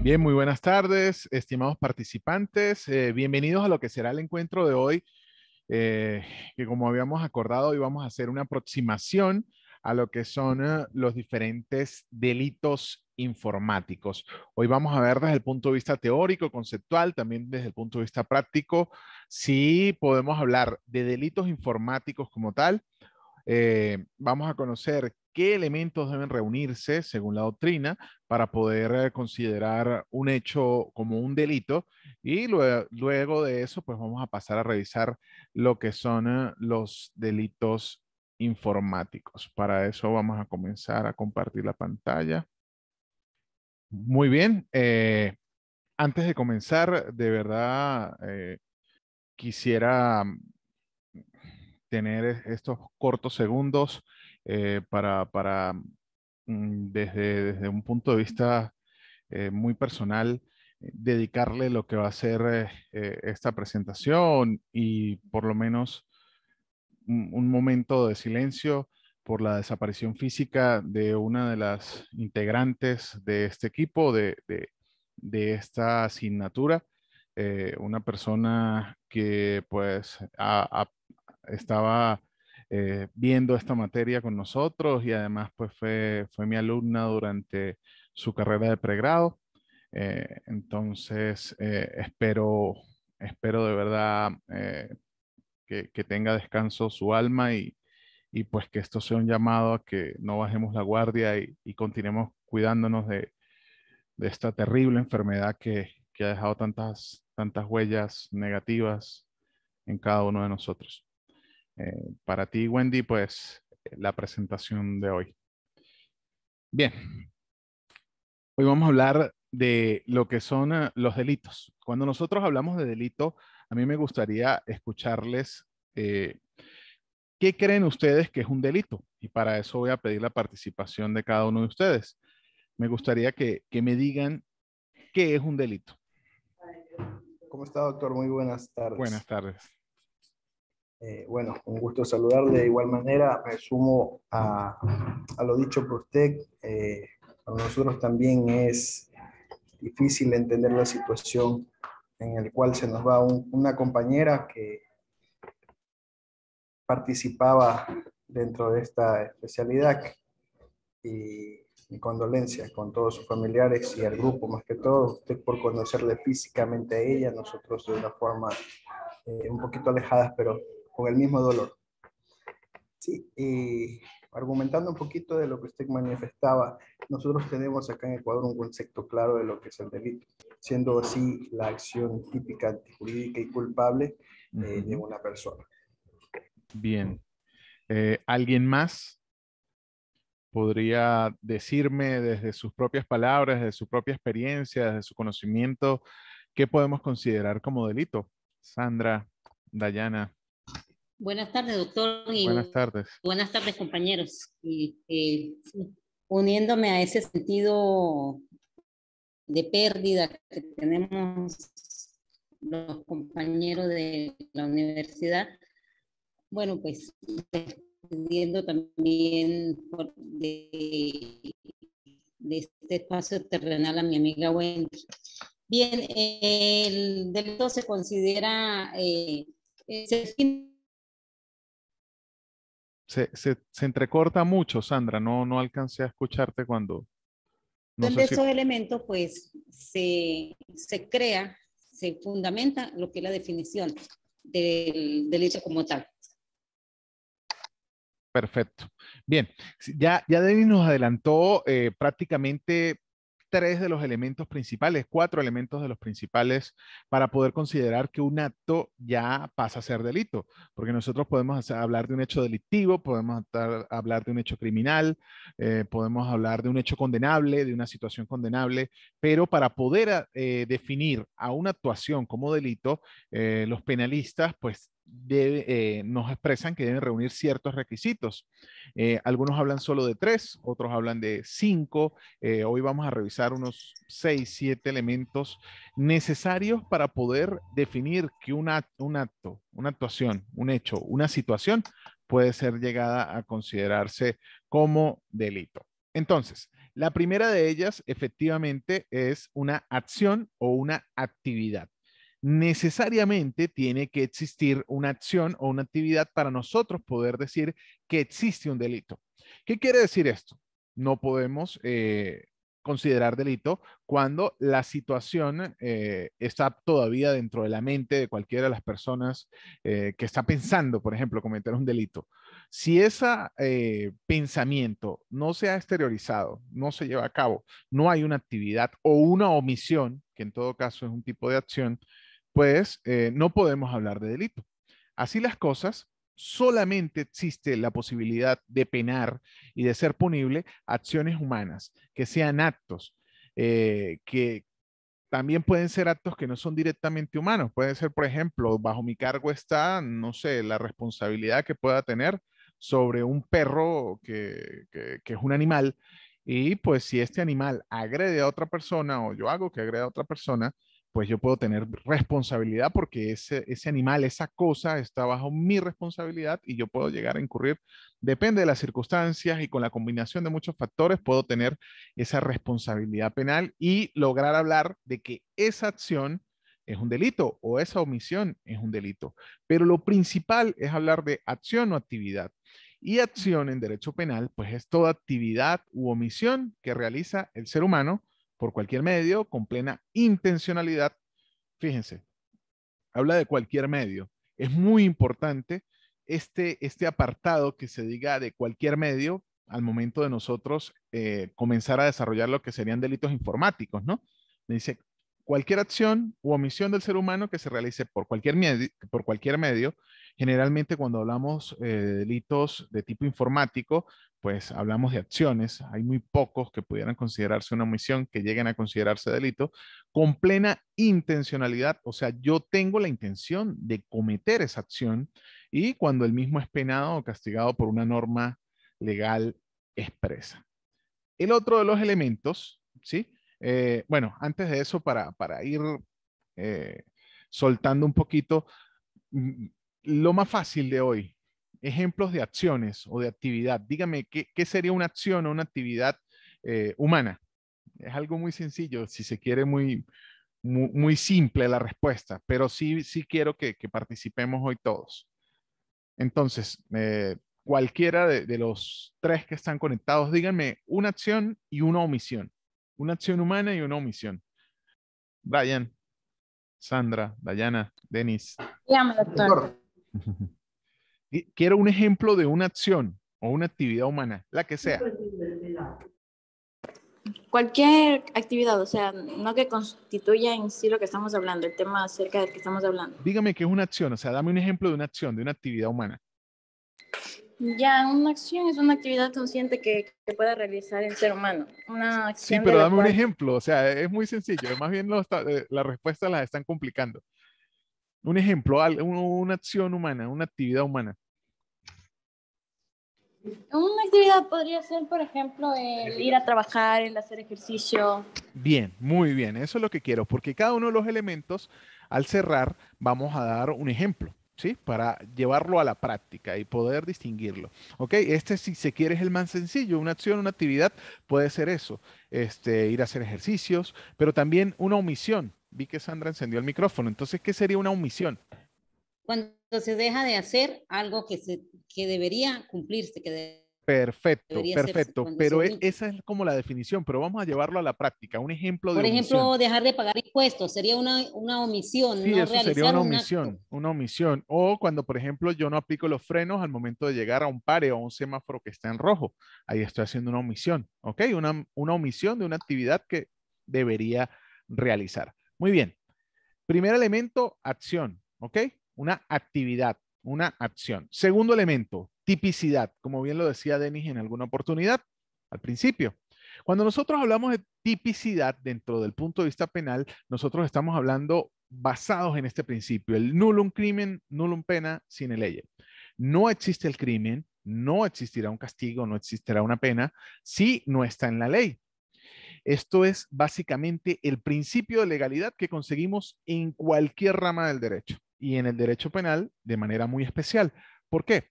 Bien, muy buenas tardes, estimados participantes. Eh, bienvenidos a lo que será el encuentro de hoy, eh, que como habíamos acordado, hoy vamos a hacer una aproximación a lo que son eh, los diferentes delitos informáticos. Hoy vamos a ver desde el punto de vista teórico, conceptual, también desde el punto de vista práctico, si podemos hablar de delitos informáticos como tal. Eh, vamos a conocer qué elementos deben reunirse según la doctrina para poder eh, considerar un hecho como un delito y luego, luego de eso pues vamos a pasar a revisar lo que son los delitos informáticos. Para eso vamos a comenzar a compartir la pantalla. Muy bien. Eh, antes de comenzar, de verdad, eh, quisiera mm, tener estos cortos segundos eh, para, mm, desde, desde, un punto de vista muy personal, dedicarle lo que va a ser esta presentación y por lo menos un momento de silencio por la desaparición física de una de las integrantes de este equipo, de, esta asignatura. Eh, una persona que pues estaba eh, viendo esta materia con nosotros y además pues fue, mi alumna durante su carrera de pregrado. Eh, entonces espero, espero de verdad que, tenga descanso su alma y, y, pues que esto sea un llamado a que no bajemos la guardia y, continuemos cuidándonos de, de, esta terrible enfermedad que, que ha dejado tantas, tantas huellas negativas en cada uno de nosotros. Eh, para ti, Wendy, pues la presentación de hoy. Bien, hoy vamos a hablar de lo que son eh, los delitos. Cuando nosotros hablamos de delito, a mí me gustaría escucharles eh, qué creen ustedes que es un delito. Y para eso voy a pedir la participación de cada uno de ustedes. Me gustaría que, que me digan qué es un delito. ¿Cómo está, doctor? Muy buenas tardes. Buenas tardes. Eh, bueno, un gusto saludarle. De igual manera, me a, a lo dicho por usted. Eh, para nosotros también es difícil entender la situación en el cual se nos va una compañera que participaba dentro de esta especialidad y mi condolencia con todos sus familiares y al grupo más que todo, usted por conocerle físicamente a ella, nosotros de una forma eh, un poquito alejadas, pero con el mismo dolor. Sí, argumentando un poquito de lo que usted manifestaba, nosotros tenemos acá en Ecuador un concepto claro de lo que es el delito, siendo así la acción típica, jurídica y culpable eh, de una persona. Bien. Eh, ¿Alguien más podría decirme desde sus propias palabras, de su propia experiencia, desde su conocimiento, qué podemos considerar como delito? Sandra, Dayana. Buenas tardes, doctor. buenas tardes. Buenas tardes, compañeros. Eh, uniéndome a ese sentido de pérdida que tenemos los compañeros de la universidad, bueno, pues pidiendo también de, este espacio terrenal a mi amiga Wendy. Bien, el delito se considera eh, fin se, entrecorta mucho, Sandra, no, no alcancé a escucharte cuando... Donde esos elementos, pues, se, crea, se fundamenta lo que es la definición del, derecho como tal. Perfecto. Bien, ya, ya Debbie nos adelantó eh, prácticamente tres de los elementos principales, cuatro elementos de los principales para poder considerar que un acto ya pasa a ser delito, porque nosotros podemos hablar de un hecho delictivo, podemos hablar de un hecho criminal, eh, podemos hablar de un hecho condenable, de una situación condenable, pero para poder eh, definir a una actuación como delito, eh, los penalistas pues eh, nos expresan que deben reunir ciertos requisitos. Eh, algunos hablan solo de tres, otros hablan de cinco. Eh, hoy vamos a revisar unos seis, siete elementos necesarios para poder definir que un acto, una actuación, un hecho, una situación puede ser llegada a considerarse como delito. Entonces, la primera de ellas efectivamente es una acción o una actividad necesariamente tiene que existir una acción o una actividad para nosotros poder decir que existe un delito. ¿Qué quiere decir esto? No podemos eh, considerar delito cuando la situación eh, está todavía dentro de la mente de cualquiera de las personas eh, que está pensando, por ejemplo, cometer un delito. Si ese pensamiento no se ha exteriorizado, no se lleva a cabo, no hay una actividad o una omisión, que en todo caso es un tipo de acción, pues no podemos hablar de delito. Así las cosas, solamente existe la posibilidad de penar y de ser punible acciones humanas, que sean actos, eh, que también pueden ser actos que no son directamente humanos. Pueden ser, por ejemplo, bajo mi cargo está, no sé, la responsabilidad que pueda tener sobre un perro que, que, que es un animal. Y pues si este animal agrede a otra persona o yo hago que agrede a otra persona, pues yo puedo tener responsabilidad porque ese, ese animal, esa cosa está bajo mi responsabilidad y yo puedo llegar a incurrir, depende de las circunstancias y con la combinación de muchos factores, puedo tener esa responsabilidad penal y lograr hablar de que esa acción es un delito o esa omisión es un delito. Pero lo principal es hablar de acción o actividad. Y acción en derecho penal, pues es toda actividad u omisión que realiza el ser humano por cualquier medio, con plena intencionalidad. Fíjense, habla de cualquier medio. Es muy importante este, este apartado que se diga de cualquier medio al momento de nosotros eh, comenzar a desarrollar lo que serían delitos informáticos, ¿no? Dice, cualquier acción u omisión del ser humano que se realice por cualquier, por cualquier medio Generalmente cuando hablamos eh, de delitos de tipo informático, pues hablamos de acciones. Hay muy pocos que pudieran considerarse una omisión, que lleguen a considerarse delito, con plena intencionalidad. O sea, yo tengo la intención de cometer esa acción y cuando el mismo es penado o castigado por una norma legal expresa. El otro de los elementos, ¿sí? Eh, bueno, antes de eso, para, ir eh, soltando un poquito, mm, lo más fácil de hoy, ejemplos de acciones o de actividad. Dígame, ¿qué, sería una acción o una actividad eh, humana? Es algo muy sencillo, si se quiere, muy, muy, simple la respuesta, pero sí, sí quiero que, participemos hoy todos. Entonces, eh, cualquiera de, los tres que están conectados, díganme una acción y una omisión. Una acción humana y una omisión. Brian, Sandra, Dayana, Denis. Llámame, doctor. Quiero un ejemplo de una acción o una actividad humana, la que sea. Cualquier actividad, o sea, no que constituya en sí lo que estamos hablando, el tema acerca del que estamos hablando. Dígame qué es una acción, o sea, dame un ejemplo de una acción, de una actividad humana. Ya, una acción es una actividad consciente que, pueda realizar el ser humano. sí, pero dame un ejemplo, o sea, es muy sencillo, más bien eh, las respuesta las están complicando. Un ejemplo, una acción humana, una actividad humana. Una actividad podría ser, por ejemplo, el ir a trabajar, el hacer ejercicio. Bien, muy bien, eso es lo que quiero, porque cada uno de los elementos, al cerrar, vamos a dar un ejemplo. ¿sí? Para llevarlo a la práctica y poder distinguirlo. ¿Ok? Este, si se quiere, es el más sencillo. Una acción, una actividad puede ser eso. Este, ir a hacer ejercicios, pero también una omisión. Vi que Sandra encendió el micrófono. Entonces, ¿qué sería una omisión? Cuando se deja de hacer algo que, se, que debería cumplirse, que Perfecto, perfecto. Pero e, esa es como la definición, pero vamos a llevarlo a la práctica. Un ejemplo de. Por ejemplo, dejar de pagar impuestos sería una, omisión. Sí, no sería una omisión, una omisión. O cuando, por ejemplo, yo no aplico los frenos al momento de llegar a un pare o un semáforo que está en rojo. Ahí estoy haciendo una omisión, ¿ok? Una, una omisión de una actividad que debería realizar. Muy bien. Primer elemento, acción, ¿ok? Una actividad una acción. Segundo elemento, tipicidad, como bien lo decía Denis en alguna oportunidad al principio. Cuando nosotros hablamos de tipicidad dentro del punto de vista penal, nosotros estamos hablando basados en este principio, el nullum crimen, nullum pena, sin lege. No existe el crimen, no existirá un castigo, no existirá una pena si no está en la ley. Esto es básicamente el principio de legalidad que conseguimos en cualquier rama del derecho y en el derecho penal de manera muy especial. ¿Por qué?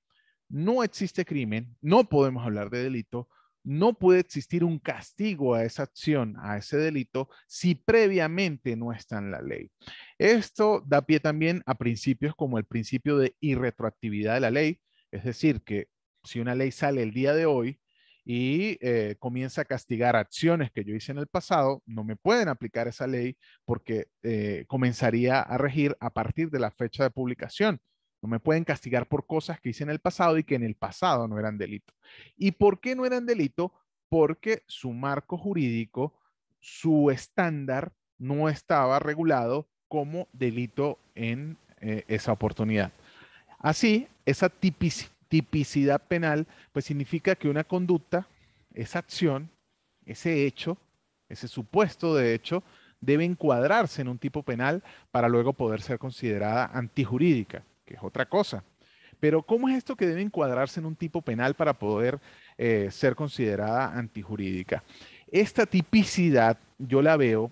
No existe crimen, no podemos hablar de delito, no puede existir un castigo a esa acción, a ese delito, si previamente no está en la ley. Esto da pie también a principios como el principio de irretroactividad de la ley, es decir, que si una ley sale el día de hoy, y eh, comienza a castigar acciones que yo hice en el pasado, no me pueden aplicar esa ley porque eh, comenzaría a regir a partir de la fecha de publicación. No me pueden castigar por cosas que hice en el pasado y que en el pasado no eran delito. ¿Y por qué no eran delito? Porque su marco jurídico, su estándar, no estaba regulado como delito en eh, esa oportunidad. Así, esa tipicidad tipicidad penal, pues significa que una conducta, esa acción, ese hecho, ese supuesto de hecho, debe encuadrarse en un tipo penal para luego poder ser considerada antijurídica, que es otra cosa. Pero ¿cómo es esto que debe encuadrarse en un tipo penal para poder eh, ser considerada antijurídica? Esta tipicidad yo la veo,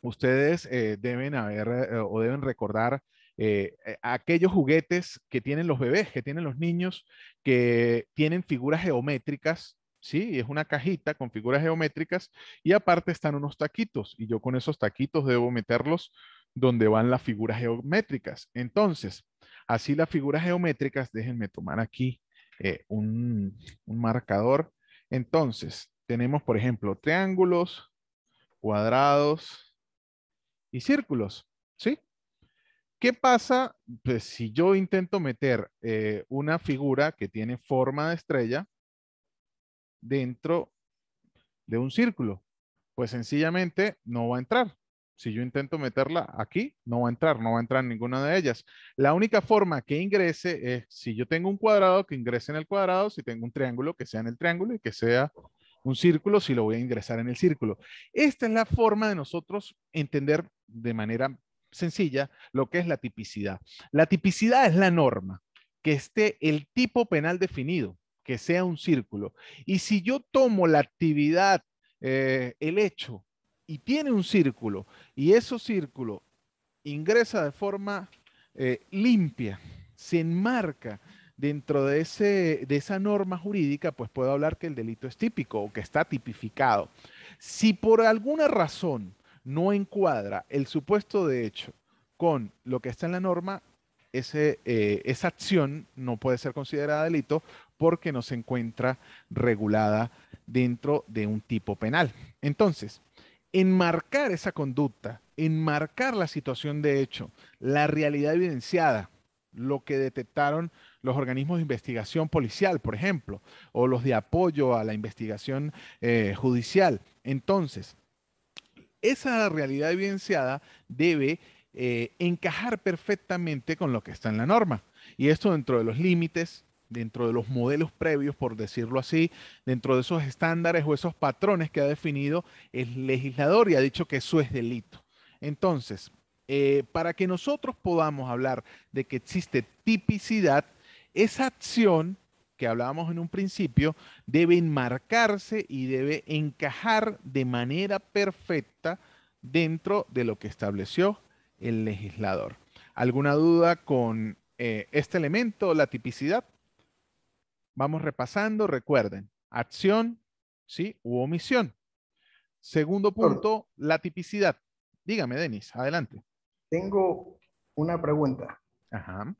ustedes eh, deben haber eh, o deben recordar eh, eh, aquellos juguetes que tienen los bebés, que tienen los niños, que tienen figuras geométricas, ¿sí? Es una cajita con figuras geométricas y aparte están unos taquitos y yo con esos taquitos debo meterlos donde van las figuras geométricas. Entonces, así las figuras geométricas, déjenme tomar aquí eh, un, un marcador. Entonces, tenemos, por ejemplo, triángulos, cuadrados y círculos, ¿sí? ¿Qué pasa pues, si yo intento meter eh, una figura que tiene forma de estrella dentro de un círculo? Pues sencillamente no va a entrar. Si yo intento meterla aquí, no va a entrar, no va a entrar ninguna de ellas. La única forma que ingrese es si yo tengo un cuadrado, que ingrese en el cuadrado, si tengo un triángulo, que sea en el triángulo y que sea un círculo, si lo voy a ingresar en el círculo. Esta es la forma de nosotros entender de manera sencilla lo que es la tipicidad. La tipicidad es la norma, que esté el tipo penal definido, que sea un círculo. Y si yo tomo la actividad, eh, el hecho, y tiene un círculo, y ese círculo ingresa de forma eh, limpia, se enmarca dentro de, ese, de esa norma jurídica, pues puedo hablar que el delito es típico o que está tipificado. Si por alguna razón no encuadra el supuesto de hecho con lo que está en la norma, eh, esa acción no puede ser considerada delito porque no se encuentra regulada dentro de un tipo penal. Entonces, enmarcar esa conducta, enmarcar la situación de hecho, la realidad evidenciada, lo que detectaron los organismos de investigación policial, por ejemplo, o los de apoyo a la investigación eh, judicial. Entonces, esa realidad evidenciada debe eh, encajar perfectamente con lo que está en la norma. Y esto dentro de los límites, dentro de los modelos previos, por decirlo así, dentro de esos estándares o esos patrones que ha definido el legislador y ha dicho que eso es delito. Entonces, eh, para que nosotros podamos hablar de que existe tipicidad, esa acción que hablábamos en un principio debe enmarcarse y debe encajar de manera perfecta dentro de lo que estableció el legislador. ¿Alguna duda con eh, este elemento, la tipicidad? Vamos repasando, recuerden, acción, sí, u omisión. Segundo punto, la tipicidad. Dígame, Denis, adelante. Tengo una pregunta. Ajá.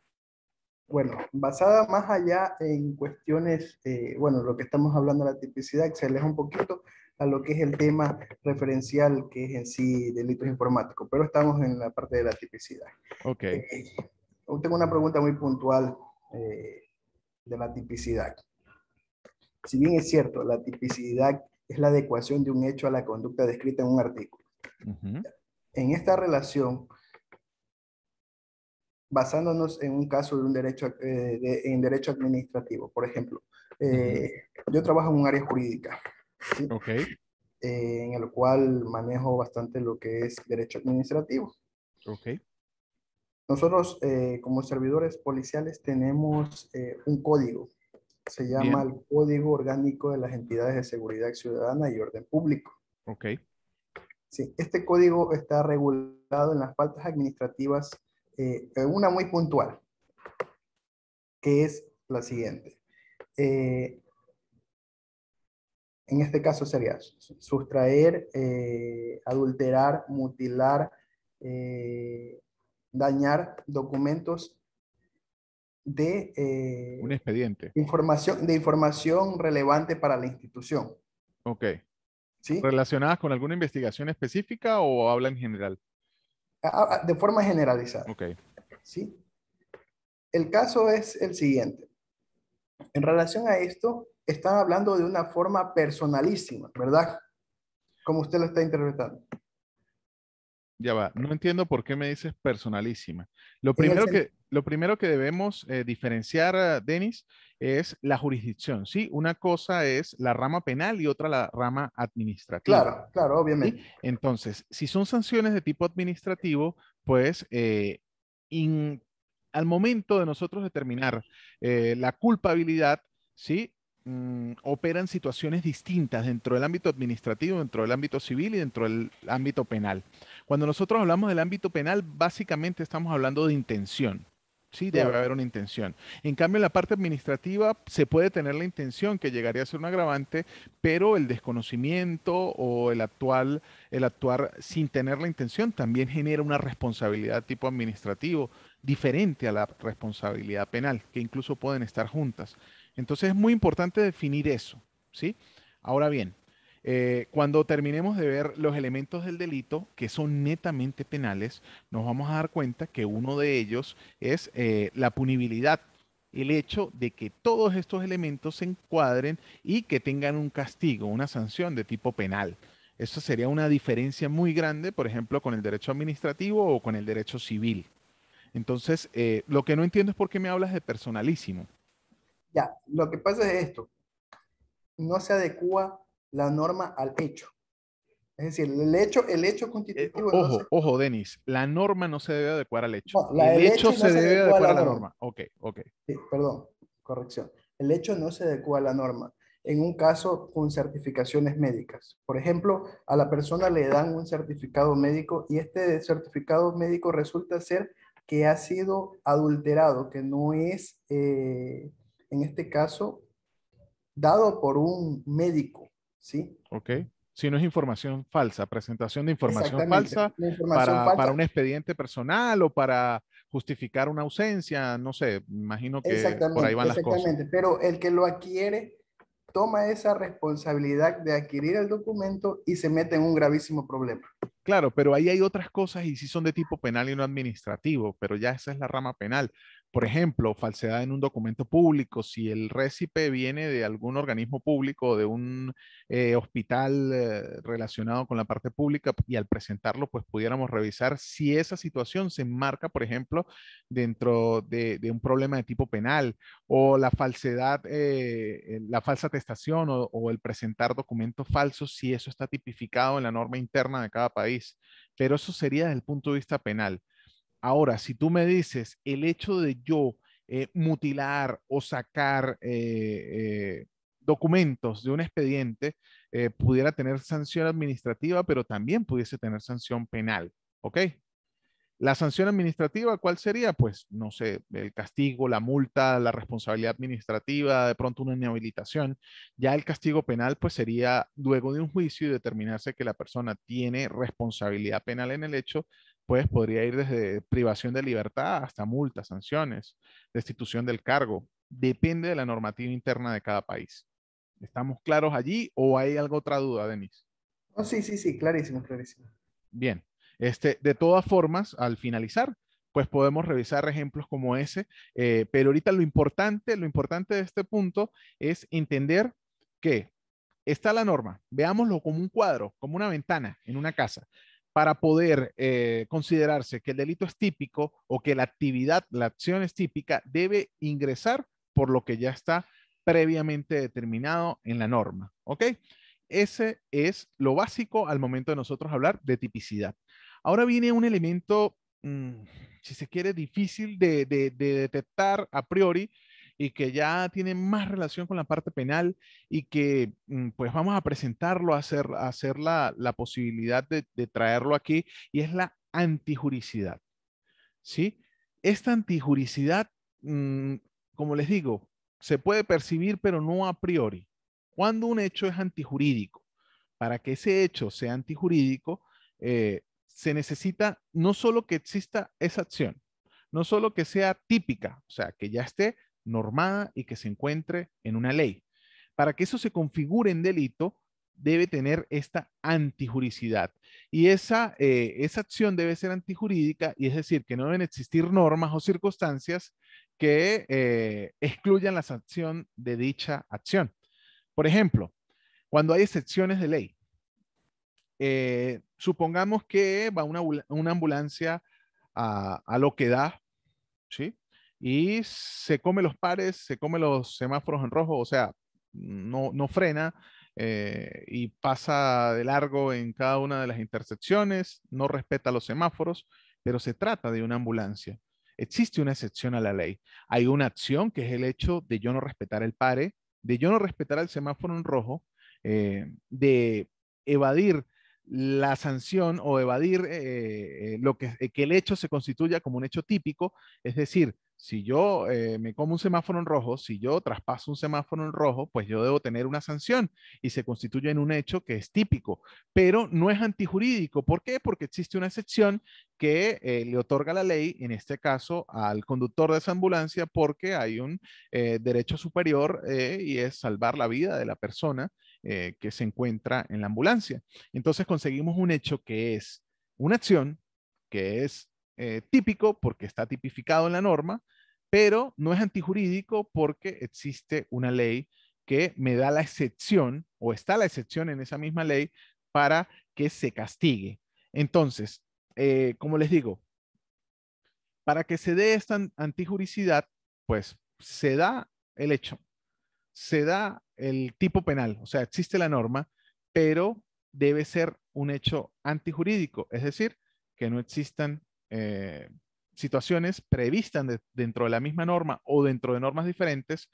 Bueno, basada más allá en cuestiones, eh, bueno, lo que estamos hablando de la tipicidad, se aleja un poquito a lo que es el tema referencial, que es en sí delitos informáticos, pero estamos en la parte de la tipicidad. Ok. Eh, tengo una pregunta muy puntual eh, de la tipicidad. Si bien es cierto, la tipicidad es la adecuación de un hecho a la conducta descrita en un artículo. En esta relación, basándonos en un caso de un derecho, eh, en derecho administrativo. Por ejemplo, eh, yo trabajo en un área jurídica, ¿sí? Eh, en el cual manejo bastante lo que es derecho administrativo. Okay. Nosotros, como servidores policiales, tenemos un código. Se llama el Código Orgánico de las Entidades de Seguridad Ciudadana y Orden Público. Ok. Sí, este código está regulado en las faltas administrativas eh, una muy puntual, que es la siguiente. Eh, en este caso sería sustraer, eh, adulterar, mutilar, dañar documentos de un expediente información de información relevante para la institución. Ok. ¿Sí? ¿Relacionadas con alguna investigación específica o habla en general? de forma generalizada. Ok. ¿sí? El caso es el siguiente. En relación a esto, están hablando de una forma personalísima, ¿verdad? Como usted lo está interpretando. Ya va, no entiendo por qué me dices personalísima. Lo primero que, lo primero que debemos eh, diferenciar, eh, Denis, es la jurisdicción, ¿sí? Una cosa es la rama penal y otra la rama administrativa. Claro, claro, obviamente. Entonces, si son sanciones de tipo administrativo, pues eh, al momento de nosotros determinar la culpabilidad, ¿sí? Mm, operan situaciones distintas dentro del ámbito administrativo, dentro del ámbito civil y dentro del ámbito penal. Cuando nosotros hablamos del ámbito penal, básicamente estamos hablando de intención. Sí, debe haber una intención. En cambio, en la parte administrativa se puede tener la intención que llegaría a ser un agravante, pero el desconocimiento o el actual, el actuar sin tener la intención también genera una responsabilidad tipo administrativo diferente a la responsabilidad penal, que incluso pueden estar juntas. Entonces es muy importante definir eso, ¿sí? Ahora bien, eh, cuando terminemos de ver los elementos del delito, que son netamente penales, nos vamos a dar cuenta que uno de ellos es eh, la punibilidad, el hecho de que todos estos elementos se encuadren y que tengan un castigo, una sanción de tipo penal. Eso sería una diferencia muy grande, por ejemplo, con el derecho administrativo o con el derecho civil. Entonces, eh, lo que no entiendo es por qué me hablas de personalísimo. Ya, lo que pasa es esto. No se adecua la norma al hecho. Es decir, el hecho, el hecho constitutivo. Eh, ojo, ojo, Denis, la norma no se debe adecuar al hecho. No, la, el, hecho, se, debe, adecuar a la, norma. Ok, ok. Sí, perdón, corrección. El hecho no se adecua a la norma. En un caso con certificaciones médicas. Por ejemplo, a la persona le dan un certificado médico y este certificado médico resulta ser que ha sido adulterado, que no es, eh, en este caso, dado por un médico ¿sí? Ok. Si no es información falsa, presentación de información, falsa, para, para, un expediente personal o para justificar una ausencia, no sé, imagino que por ahí van las cosas. Exactamente, pero el que lo adquiere toma esa responsabilidad de adquirir el documento y se mete en un gravísimo problema. Claro, pero ahí hay otras cosas y si son de tipo penal y no administrativo, pero ya esa es la rama penal. Por ejemplo, falsedad en un documento público. Si el récipe viene de algún organismo público, o de un eh, hospital eh, relacionado con la parte pública, y al presentarlo, pues pudiéramos revisar si esa situación se enmarca, por ejemplo, dentro de, un problema de tipo penal o la falsedad, eh, la falsa atestación o el presentar documentos falsos, si eso está tipificado en la norma interna de cada país pero eso sería desde el punto de vista penal. Ahora, si tú me dices el hecho de yo eh, mutilar o sacar eh, eh, documentos de un expediente pudiera tener sanción administrativa, pero también pudiese tener sanción penal, ¿ok? La sanción administrativa, ¿cuál sería? Pues, no sé, el castigo, la multa, la responsabilidad administrativa, de pronto una inhabilitación. Ya el castigo penal, pues, sería luego de un juicio y determinarse que la persona tiene responsabilidad penal en el hecho, pues podría ir desde privación de libertad hasta multas, sanciones, destitución del cargo. Depende de la normativa interna de cada país. ¿Estamos claros allí o hay algo otra duda, Denis? sí, sí, sí, clarísimo, clarísimo. Bien. Este, de todas formas, al finalizar, pues podemos revisar ejemplos como ese, eh, pero ahorita lo importante, lo importante de este punto es entender que está la norma, veámoslo como un cuadro, como una ventana en una casa, para poder eh, considerarse que el delito es típico o que la actividad, la acción es típica, debe ingresar por lo que ya está previamente determinado en la norma, ¿ok? Ese es lo básico al momento de nosotros hablar de tipicidad. Ahora viene un elemento, mm, si se quiere, difícil de, detectar a priori, y que ya tiene más relación con la parte penal y que mm, pues vamos a presentarlo, a hacer, la, posibilidad de, traerlo aquí y es la antijuricidad. ¿Sí? Esta antijuricidad, mm, como les digo, se puede percibir pero no a priori. Cuando un hecho es antijurídico, para que ese hecho sea antijurídico, eh, se necesita no solo que exista esa acción, no solo que sea típica, o sea, que ya esté normada y que se encuentre en una ley. Para que eso se configure en delito, debe tener esta antijuricidad. Y esa, eh, esa acción debe ser antijurídica, y es decir, que no deben existir normas o circunstancias que eh, excluyan la sanción de dicha acción. Por ejemplo, cuando hay excepciones de ley, eh, Supongamos que va una, ambulancia a, lo que da, ¿sí? Y se come los pares, se come los semáforos en rojo, o sea, no, no frena eh, y pasa de largo en cada una de las intersecciones, no respeta los semáforos, pero se trata de una ambulancia. Existe una excepción a la ley. Hay una acción que es el hecho de yo no respetar el pare, de yo no respetar el semáforo en rojo, eh, de evadir la sanción o evadir eh, eh, lo eh, que, el hecho se constituya como un hecho típico, es decir, si yo me como un semáforo en rojo, si yo traspaso un semáforo en rojo, pues yo debo tener una sanción y se constituye en un hecho que es típico, pero no es antijurídico. ¿Por qué? Porque existe una excepción que le otorga la ley, en este caso al conductor de esa ambulancia, porque hay un derecho superior y es salvar la vida de la persona eh, que se encuentra en la ambulancia. Entonces conseguimos un hecho que es una acción, que es eh, típico porque está tipificado en la norma, pero no es antijurídico porque existe una ley que me da la excepción o está la excepción en esa misma ley para que se castigue. Entonces, eh, como les digo, para que se dé esta antijuricidad, pues se da el hecho, se da el tipo penal, o sea, existe la norma, pero debe ser un hecho antijurídico, es decir, que no existan eh, situaciones previstas dentro de la misma norma o dentro de normas diferentes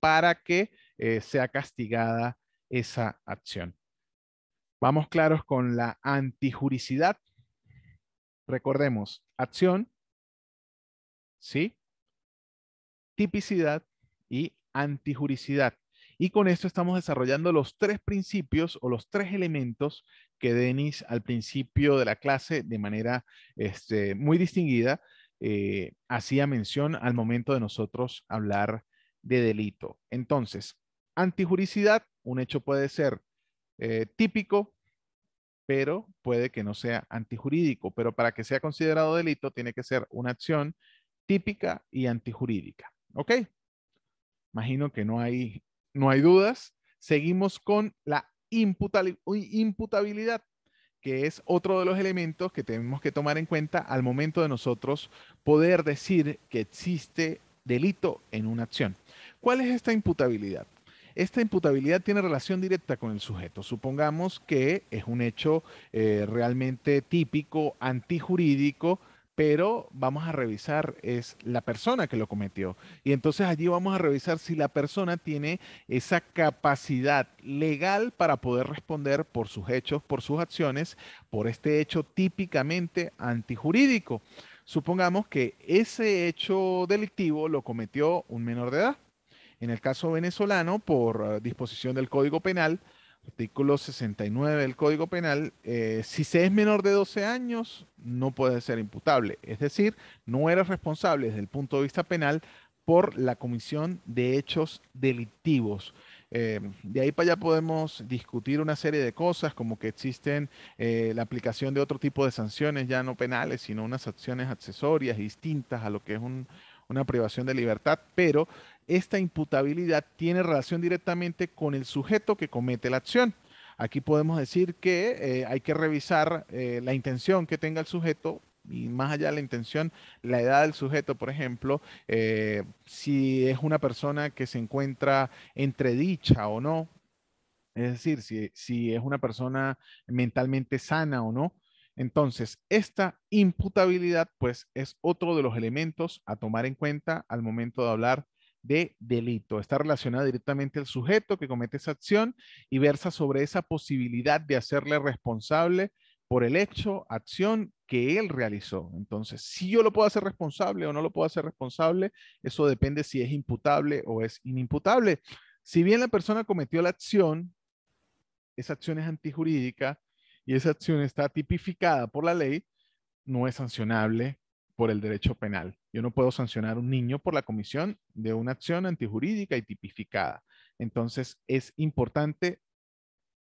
para que eh, sea castigada esa acción. Vamos claros con la antijuricidad. Recordemos, acción, ¿sí? Tipicidad y antijuricidad. Y con esto estamos desarrollando los tres principios o los tres elementos que Denis al principio de la clase de manera este, muy distinguida eh, hacía mención al momento de nosotros hablar de delito. Entonces, antijuricidad, un hecho puede ser eh, típico, pero puede que no sea antijurídico, pero para que sea considerado delito tiene que ser una acción típica y antijurídica. ¿Ok? Imagino que no hay, dudas. Seguimos con la imputabilidad, que es otro de los elementos que tenemos que tomar en cuenta al momento de nosotros poder decir que existe delito en una acción. ¿Cuál es esta imputabilidad? Esta imputabilidad tiene relación directa con el sujeto. Supongamos que es un hecho eh, realmente típico, antijurídico, pero vamos a revisar es la persona que lo cometió. Y entonces allí vamos a revisar si la persona tiene esa capacidad legal para poder responder por sus hechos, por sus acciones, por este hecho típicamente antijurídico. Supongamos que ese hecho delictivo lo cometió un menor de edad. En el caso venezolano, por eh, disposición del Código Penal, artículo 69 del Código Penal, eh, si se es menor de 12 años, no puede ser imputable. Es decir, no eres responsable desde el punto de vista penal por la comisión de hechos delictivos. Eh, de ahí para allá podemos discutir una serie de cosas, como que existen eh, la aplicación de otro tipo de sanciones, ya no penales, sino unas acciones accesorias distintas a lo que es un, una privación de libertad, pero esta imputabilidad tiene relación directamente con el sujeto que comete la acción. Aquí podemos decir que eh, hay que revisar eh, la intención que tenga el sujeto y más allá de la intención, la edad del sujeto, por ejemplo, eh, si es una persona que se encuentra entredicha o no, es decir, si es una persona mentalmente sana o no, entonces, esta imputabilidad, pues, es otro de los elementos a tomar en cuenta al momento de hablar de delito. Está relacionada directamente al sujeto que comete esa acción y versa sobre esa posibilidad de hacerle responsable por el hecho, acción que él realizó. Entonces, si yo lo puedo hacer responsable o no lo puedo hacer responsable, eso depende si es imputable o es inimputable. Si bien la persona cometió la acción, esa acción es antijurídica, y esa acción está tipificada por la ley, no es sancionable por el derecho penal. Yo no puedo sancionar a un niño por la comisión de una acción antijurídica y tipificada. Entonces, es importante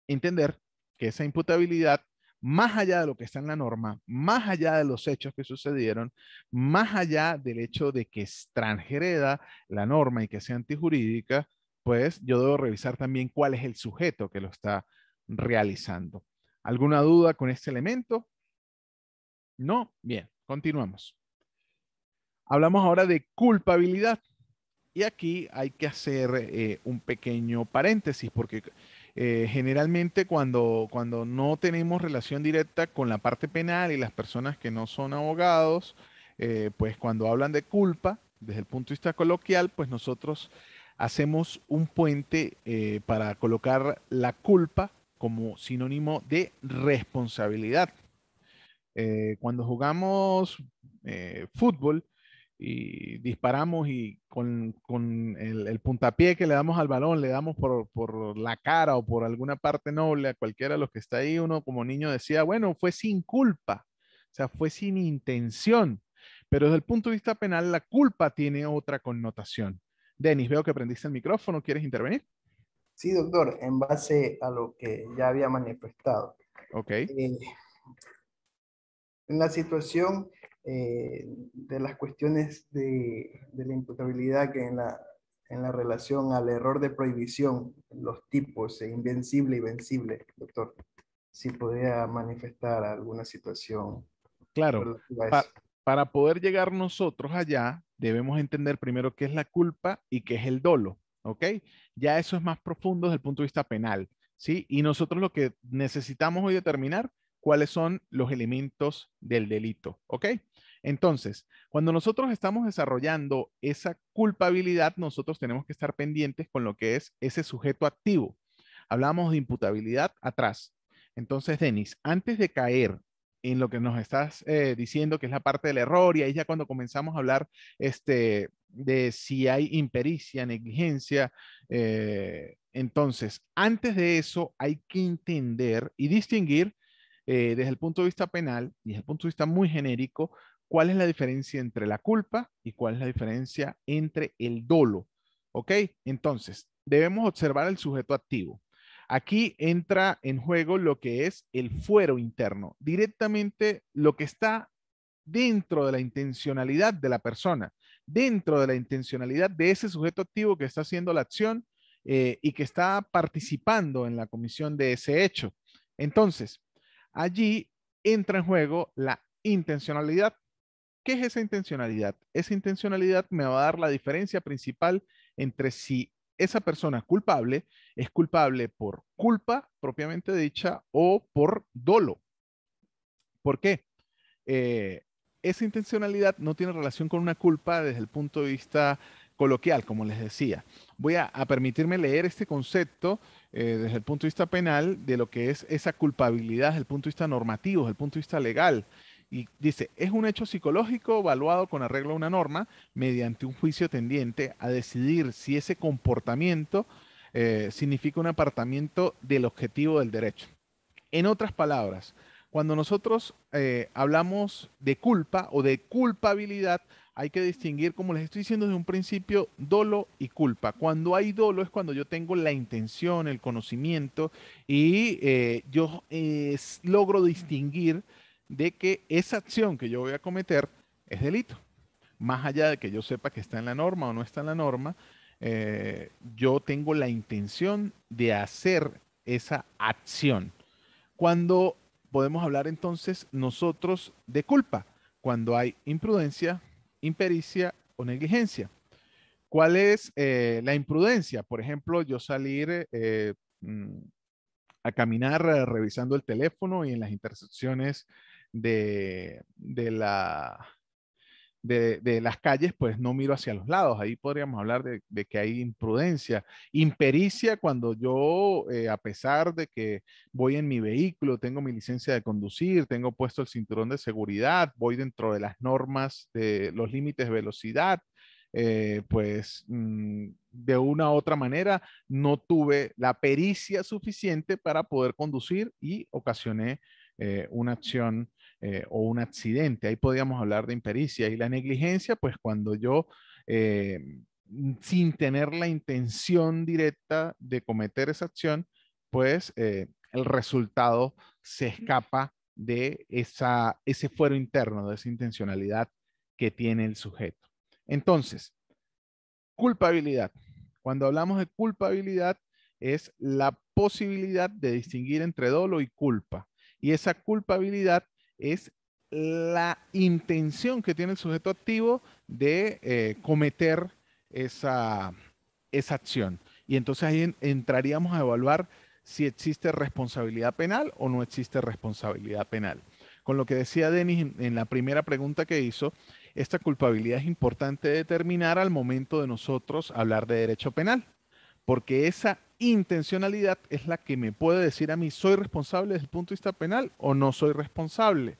entender que esa imputabilidad, más allá de lo que está en la norma, más allá de los hechos que sucedieron, más allá del hecho de que transgreda la norma y que sea antijurídica, pues yo debo revisar también cuál es el sujeto que lo está realizando. ¿Alguna duda con este elemento? No, bien, continuamos. Hablamos ahora de culpabilidad. Y aquí hay que hacer eh, un pequeño paréntesis porque eh, generalmente cuando, cuando no tenemos relación directa con la parte penal y las personas que no son abogados, eh, pues cuando hablan de culpa, desde el punto de vista coloquial, pues nosotros hacemos un puente para colocar la culpa como sinónimo de responsabilidad. Eh, cuando jugamos eh, fútbol y disparamos y con, el, puntapié que le damos al balón, le damos por, la cara o por alguna parte noble a cualquiera de los que está ahí, uno como niño decía, bueno, fue sin culpa, o sea, fue sin intención. Pero desde el punto de vista penal, la culpa tiene otra connotación. Denis, veo que prendiste el micrófono, ¿quieres intervenir? Sí, doctor, en base a lo que ya había manifestado. Ok. Eh, en la situación eh, de las cuestiones de, la imputabilidad que en la, en la, relación al error de prohibición, los tipos, eh, invencible y vencible, doctor, si podía manifestar alguna situación. Claro, para poder llegar nosotros allá, debemos entender primero qué es la culpa y qué es el dolo. ¿ok? Ya eso es más profundo desde el punto de vista penal, ¿sí? Y nosotros lo que necesitamos hoy determinar cuáles son los elementos del delito, ¿ok? Entonces, cuando nosotros estamos desarrollando esa culpabilidad, nosotros tenemos que estar pendientes con lo que es ese sujeto activo. Hablamos de imputabilidad atrás. Entonces, Denis, antes de caer en lo que nos estás eh, diciendo, que es la parte del error, y ahí ya cuando comenzamos a hablar este, de si hay impericia, negligencia. Eh, entonces, antes de eso hay que entender y distinguir eh, desde el punto de vista penal y desde el punto de vista muy genérico, cuál es la diferencia entre la culpa y cuál es la diferencia entre el dolo. ¿Ok? Entonces, debemos observar el sujeto activo. Aquí entra en juego lo que es el fuero interno, directamente lo que está dentro de la intencionalidad de la persona, dentro de la intencionalidad de ese sujeto activo que está haciendo la acción eh, y que está participando en la comisión de ese hecho. Entonces, allí entra en juego la intencionalidad. ¿Qué es esa intencionalidad? Esa intencionalidad me va a dar la diferencia principal entre si esa persona culpable es culpable por culpa propiamente dicha o por dolo. ¿Por qué? Eh, esa intencionalidad no tiene relación con una culpa desde el punto de vista coloquial, como les decía. Voy a, permitirme leer este concepto eh, desde el punto de vista penal de lo que es esa culpabilidad, desde el punto de vista normativo, desde el punto de vista legal. Y dice, es un hecho psicológico evaluado con arreglo a una norma mediante un juicio tendiente a decidir si ese comportamiento eh, significa un apartamiento del objetivo del derecho. En otras palabras, cuando nosotros eh, hablamos de culpa o de culpabilidad, hay que distinguir, como les estoy diciendo desde un principio, dolo y culpa. Cuando hay dolo es cuando yo tengo la intención, el conocimiento y eh, yo logro distinguir de que esa acción que yo voy a cometer es delito. Más allá de que yo sepa que está en la norma o no está en la norma, eh, yo tengo la intención de hacer esa acción. Cuando podemos hablar entonces nosotros de culpa, cuando hay imprudencia, impericia o negligencia. ¿Cuál es eh, la imprudencia? Por ejemplo, yo salir eh, mm, a caminar revisando el teléfono y en las intersecciones de, de la, de, de, las calles, pues no miro hacia los lados. Ahí podríamos hablar de, que hay imprudencia, impericia cuando yo, eh, a pesar de que voy en mi vehículo, tengo mi licencia de conducir, tengo puesto el cinturón de seguridad, voy dentro de las normas de los límites de velocidad, eh, pues mm, de una u otra manera no tuve la pericia suficiente para poder conducir y ocasioné eh, una acción eh, o un accidente. Ahí podríamos hablar de impericia y la negligencia, pues cuando yo, eh, mm, sin tener la intención directa de cometer esa acción, pues eh, el resultado se mm. escapa de esa, ese fuero interno, de esa intencionalidad que tiene el sujeto. Entonces, culpabilidad. Cuando hablamos de culpabilidad es la posibilidad de distinguir entre dolo y culpa. Y esa culpabilidad es la intención que tiene el sujeto activo de eh, cometer esa, esa acción. Y entonces ahí entraríamos a evaluar si existe responsabilidad penal o no existe responsabilidad penal. Con lo que decía Denis en la primera pregunta que hizo, esta culpabilidad es importante determinar al momento de nosotros hablar de derecho penal, porque esa intencionalidad es la que me puede decir a mí, ¿soy responsable desde el punto de vista penal o no soy responsable?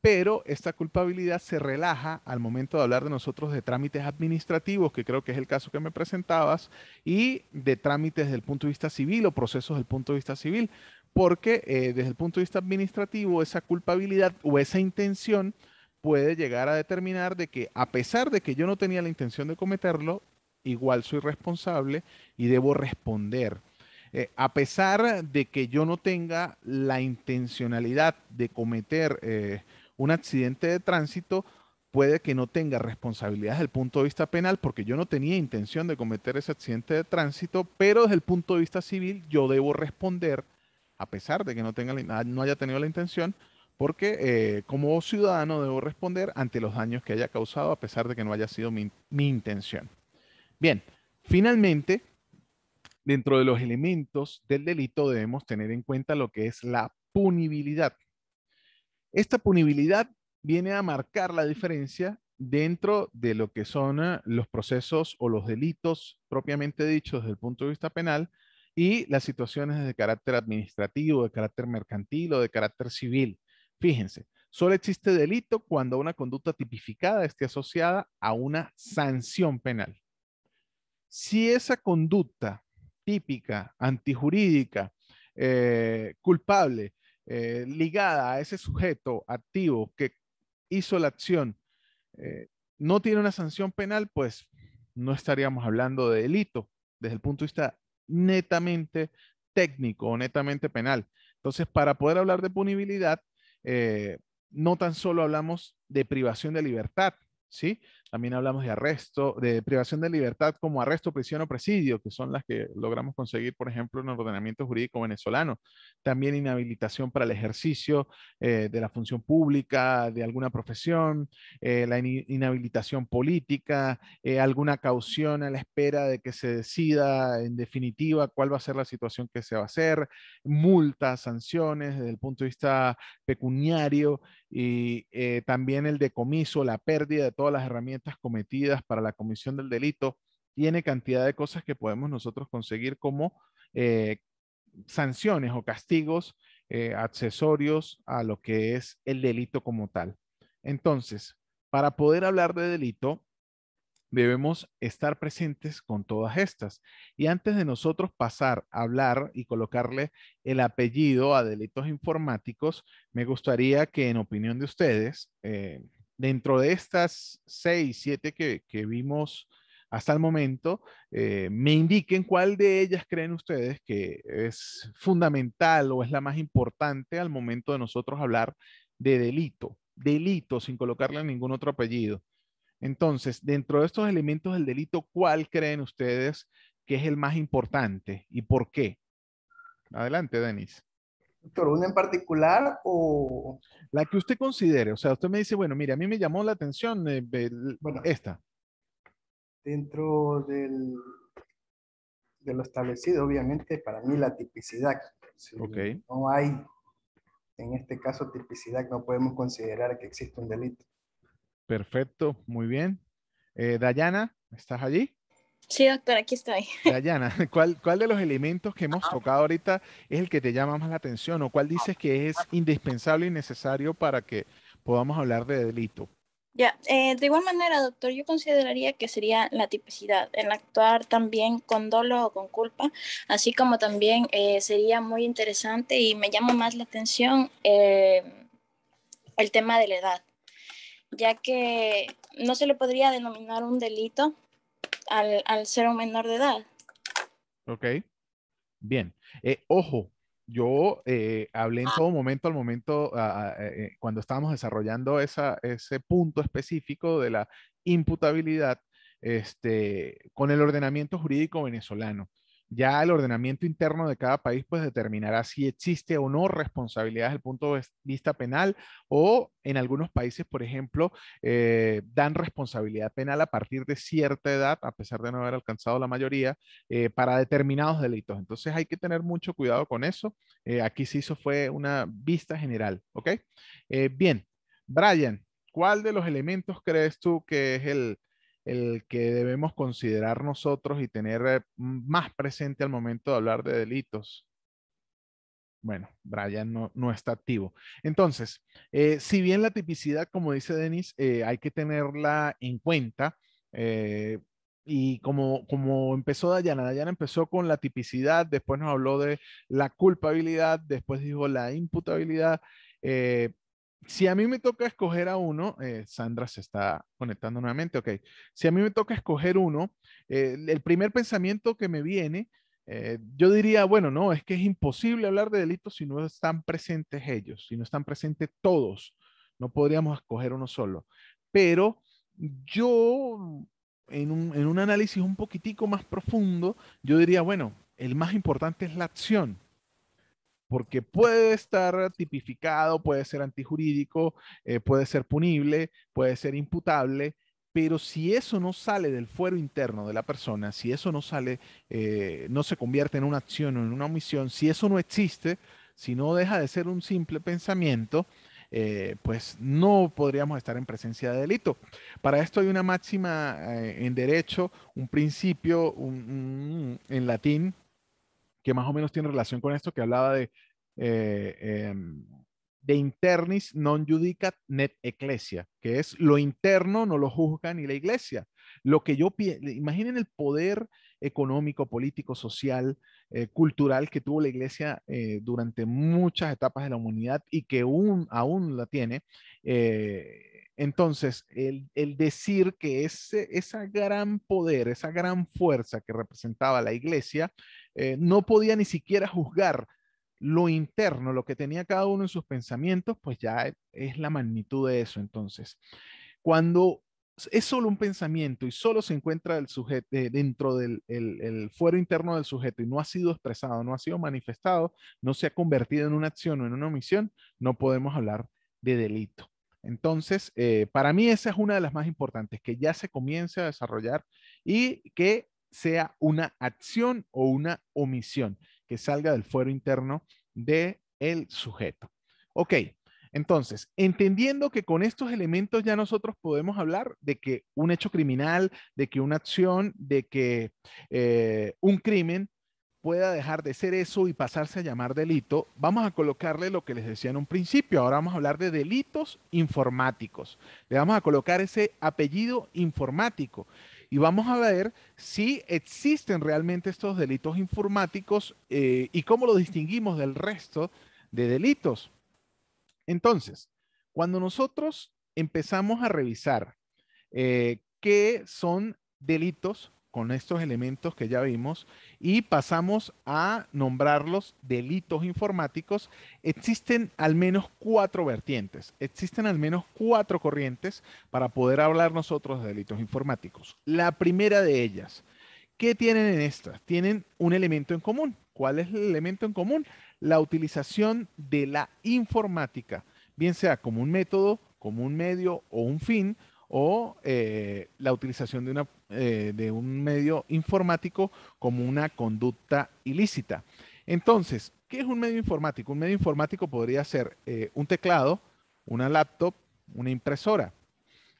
Pero esta culpabilidad se relaja al momento de hablar de nosotros de trámites administrativos, que creo que es el caso que me presentabas, y de trámites desde el punto de vista civil o procesos desde el punto de vista civil, porque eh, desde el punto de vista administrativo esa culpabilidad o esa intención puede llegar a determinar de que a pesar de que yo no tenía la intención de cometerlo, igual soy responsable y debo responder. Eh, a pesar de que yo no tenga la intencionalidad de cometer eh, un accidente de tránsito, puede que no tenga responsabilidad desde el punto de vista penal, porque yo no tenía intención de cometer ese accidente de tránsito, pero desde el punto de vista civil yo debo responder, a pesar de que no, tenga, no haya tenido la intención, porque eh, como ciudadano debo responder ante los daños que haya causado, a pesar de que no haya sido mi intención. Bien, finalmente, dentro de los elementos del delito debemos tener en cuenta lo que es la punibilidad. Esta punibilidad viene a marcar la diferencia dentro de lo que son eh, los procesos o los delitos propiamente dichos desde el punto de vista penal y las situaciones de carácter administrativo, de carácter mercantil o de carácter civil. Fíjense, solo existe delito cuando una conducta tipificada esté asociada a una sanción penal si esa conducta típica, antijurídica, eh, culpable, eh, ligada a ese sujeto activo que hizo la acción, eh, no tiene una sanción penal, pues no estaríamos hablando de delito desde el punto de vista netamente técnico o netamente penal. Entonces, para poder hablar de punibilidad, no tan solo hablamos de privación de libertad, ¿sí? También hablamos de arresto, de privación de libertad como arresto, prisión o presidio, que son las que logramos conseguir, por ejemplo, en el ordenamiento jurídico venezolano. También inhabilitación para el ejercicio eh, de la función pública, de alguna profesión, eh, la inhabilitación política, eh, alguna caución a la espera de que se decida en definitiva cuál va a ser la situación que se va a hacer, multas, sanciones desde el punto de vista pecuniario, y eh, también el decomiso, la pérdida de todas las herramientas cometidas para la comisión del delito, tiene cantidad de cosas que podemos nosotros conseguir como eh, sanciones o castigos eh, accesorios a lo que es el delito como tal. Entonces, para poder hablar de delito, debemos estar presentes con todas estas. Y antes de nosotros pasar a hablar y colocarle el apellido a delitos informáticos, me gustaría que en opinión de ustedes, eh, dentro de estas seis, siete que, vimos hasta el momento, eh, me indiquen cuál de ellas creen ustedes que es fundamental o es la más importante al momento de nosotros hablar de delito. Delito sin colocarle ningún otro apellido. Entonces, dentro de estos elementos del delito, ¿cuál creen ustedes que es el más importante y por qué? Adelante, Denis. Doctor, ¿una en particular o...? La que usted considere. O sea, usted me dice, bueno, mire, a mí me llamó la atención eh, bueno, esta. Dentro del, de lo establecido, obviamente, para mí la tipicidad. no hay, en este caso, tipicidad, no podemos considerar que existe un delito. Perfecto, muy bien. Eh, Dayana, ¿estás allí? Sí, doctor, aquí estoy. Dayana, ¿cuál, de los elementos que hemos tocado ahorita es el que te llama más la atención o cuál dices que es indispensable y necesario para que podamos hablar de delito? Ya, eh, de igual manera, doctor, yo consideraría que sería la tipicidad, el actuar también con dolor o con culpa, así como también eh, sería muy interesante y me llama más la atención el tema de la edad ya que no se le podría denominar un delito al, ser un menor de edad. Ok, bien. Eh, ojo, yo eh, hablé en todo momento al momento, eh, cuando estábamos desarrollando ese punto específico de la imputabilidad, este, con el ordenamiento jurídico venezolano. Ya el ordenamiento interno de cada país pues determinará si existe o no responsabilidad desde el punto de vista penal o en algunos países, por ejemplo, eh, dan responsabilidad penal a partir de cierta edad, a pesar de no haber alcanzado la mayoría, eh, para determinados delitos. Entonces hay que tener mucho cuidado con eso. Eh, aquí se hizo fue una vista general, ¿ok? bien, Brian, ¿cuál de los elementos crees tú que es el, el que debemos considerar nosotros y tener eh, más presente al momento de hablar de delitos? Bueno, Brian no, no está activo. Entonces, eh, si bien la tipicidad, como dice Denis, eh, hay que tenerla en cuenta, y como, como empezó Dayana, Dayana empezó con la tipicidad, después nos habló de la culpabilidad, después dijo la imputabilidad, eh, si a mí me toca escoger a uno, eh, Sandra se está conectando nuevamente, ok. Si a mí me toca escoger uno, eh, el primer pensamiento que me viene, eh, yo diría, bueno, no, es que es imposible hablar de delitos si no están presentes ellos, si no están presentes todos. No podríamos escoger uno solo. Pero yo, en un, en un análisis un poquitico más profundo, yo diría, bueno, el más importante es la acción porque puede estar tipificado, puede ser antijurídico, eh, puede ser punible, puede ser imputable, pero si eso no sale del fuero interno de la persona, si eso no sale, eh, no se convierte en una acción o en una omisión, si eso no existe, si no deja de ser un simple pensamiento, eh, pues no podríamos estar en presencia de delito. Para esto hay una máxima en derecho, un principio en latín que más o menos tiene relación con esto, que hablaba de, eh, em, de internis non judicat net ecclesia, que es lo interno no lo juzga ni la iglesia. Lo que yo imaginen el poder económico, político, social, eh, cultural que tuvo la iglesia eh, durante muchas etapas de la humanidad y que aún, aún la tiene, entonces, el, decir que ese esa gran poder, esa gran fuerza que representaba la iglesia, eh, no podía ni siquiera juzgar lo interno, lo que tenía cada uno en sus pensamientos, pues ya e, es la magnitud de eso. Entonces, cuando es solo un pensamiento y solo se encuentra el sujeto, eh, dentro del fuero interno del sujeto y no ha sido expresado, no ha sido manifestado, no se ha convertido en una acción o en una omisión, no podemos hablar de delito. Entonces, eh, para mí esa es una de las más importantes, que ya se comience a desarrollar y que sea una acción o una omisión que salga del fuero interno del sujeto. Ok, entonces, entendiendo que con estos elementos ya nosotros podemos hablar de que un hecho criminal, de que una acción, de que eh, un crimen pueda dejar de ser eso y pasarse a llamar delito, vamos a colocarle lo que les decía en un principio. Ahora vamos a hablar de delitos informáticos. Le vamos a colocar ese apellido informático y vamos a ver si existen realmente estos delitos informáticos eh, y cómo lo distinguimos del resto de delitos. Entonces, cuando nosotros empezamos a revisar eh, qué son delitos con estos elementos que ya vimos y pasamos a nombrarlos delitos informáticos, existen al menos cuatro vertientes, existen al menos cuatro corrientes para poder hablar nosotros de delitos informáticos. La primera de ellas, ¿qué tienen en estas? Tienen un elemento en común. ¿Cuál es el elemento en común? La utilización de la informática, bien sea como un método, como un medio o un fin, o eh, la utilización eh, de, un medio informático como una conducta ilícita. Entonces, ¿qué es un medio informático? Un medio informático podría ser eh, un teclado, una laptop, una impresora.